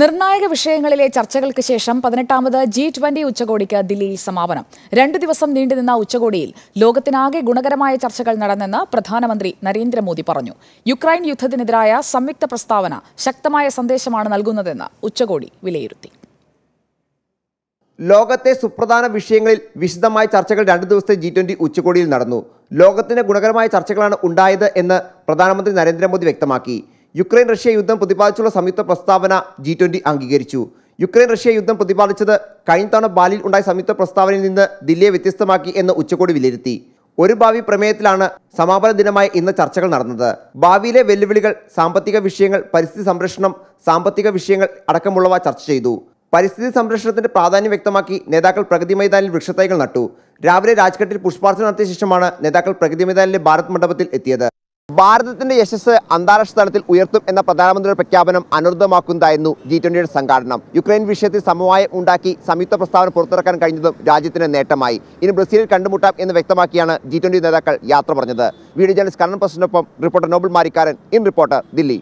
നിർണായക വിഷയങ്ങളിലെ ചർച്ചകൾക്ക് ശേഷം പതിനെട്ടാമത് ജി ട്വന്റി ഉച്ചകോടിക്ക് ദില്ലിയിൽ സമാപനം രണ്ടു ദിവസം നീണ്ടുനിന്ന ഉച്ചകോടിയിൽ ലോകത്തിനാകെ ഗുണകരമായ ചർച്ചകൾ നടന്നെന്ന് പ്രധാനമന്ത്രി നരേന്ദ്രമോദി പറഞ്ഞു യുക്രൈൻ യുദ്ധത്തിനെതിരായ സംയുക്ത പ്രസ്താവന ശക്തമായ സന്ദേശമാണ് നൽകുന്നതെന്ന് ഉച്ചകോടി വിലയിരുത്തി ലോകത്തെ സുപ്രധാന വിഷയങ്ങളിൽ വിശദമായ ചർച്ചകൾ രണ്ടു ദിവസത്തെ ജി ട്വന്റി ഉച്ചകോടിയിൽ നടന്നു ലോകത്തിന് ഗുണകരമായ ചർച്ചകളാണ് ഉണ്ടായത് എന്ന് പ്രധാനമന്ത്രി നരേന്ദ്രമോദി വ്യക്തമാക്കി യുക്രൈൻ റഷ്യ യുദ്ധം പ്രതിപാദിച്ചുള്ള സംയുക്ത പ്രസ്താവന ജി ട്വൻ്റി അംഗീകരിച്ചു യുക്രൈൻ റഷ്യ യുദ്ധം പ്രതിപാദിച്ചത് കഴിഞ്ഞ തവണ ബാലിൽ ഉണ്ടായ സംയുക്ത പ്രസ്താവനയിൽ നിന്ന് ദില്ലിയെ വ്യത്യസ്തമാക്കി എന്ന് ഉച്ചകോടി വിലയിരുത്തി ഒരു ഭാവി പ്രമേയത്തിലാണ് സമാപന ദിനമായ ഇന്ന് ചർച്ചകൾ നടന്നത് ഭാവിയിലെ വെല്ലുവിളികൾ സാമ്പത്തിക വിഷയങ്ങൾ പരിസ്ഥിതി സംരക്ഷണം സാമ്പത്തിക വിഷയങ്ങൾ അടക്കമുള്ളവ ചർച്ച ചെയ്തു പരിസ്ഥിതി സംരക്ഷണത്തിന്റെ പ്രാധാന്യം വ്യക്തമാക്കി നേതാക്കൾ പ്രഗതി മൈതാനിൽ വൃക്ഷത്തൈകൾ നട്ടു രാവിലെ രാജ്ഘട്ടിൽ പുഷ്പാർച്ചന നടത്തിയ ശേഷമാണ് നേതാക്കൾ പ്രഗതി മൈതാനിലെ ഭാരത് മണ്ഡപത്തിൽ എത്തിയത് ഭാരതത്തിന്റെ യശസ് അന്താരാഷ്ട്ര തലത്തിൽ ഉയർത്തും എന്ന പ്രധാനമന്ത്രിയുടെ പ്രഖ്യാപനം അനർദ്ധമാക്കുന്നതായിരുന്നു ജി ട്വന്റിയുടെ സംഘാടനം യുക്രൈൻ വിഷയത്തിൽ സമവായം ഉണ്ടാക്കി സംയുക്ത പ്രസ്താവന പുറത്തിറക്കാൻ കഴിഞ്ഞതും രാജ്യത്തിന് നേട്ടമായി ഇനി ബ്രസീലിൽ കണ്ടുമുട്ടാം എന്ന് വ്യക്തമാക്കിയാണ് ജി നേതാക്കൾ യാത്ര പറഞ്ഞത് വീഡിയോ ജേർണലിസ്റ്റ് കണ്ണൻ പ്രസിഡന്റിനൊപ്പം reporter Noble Marikkaran in reporter Delhi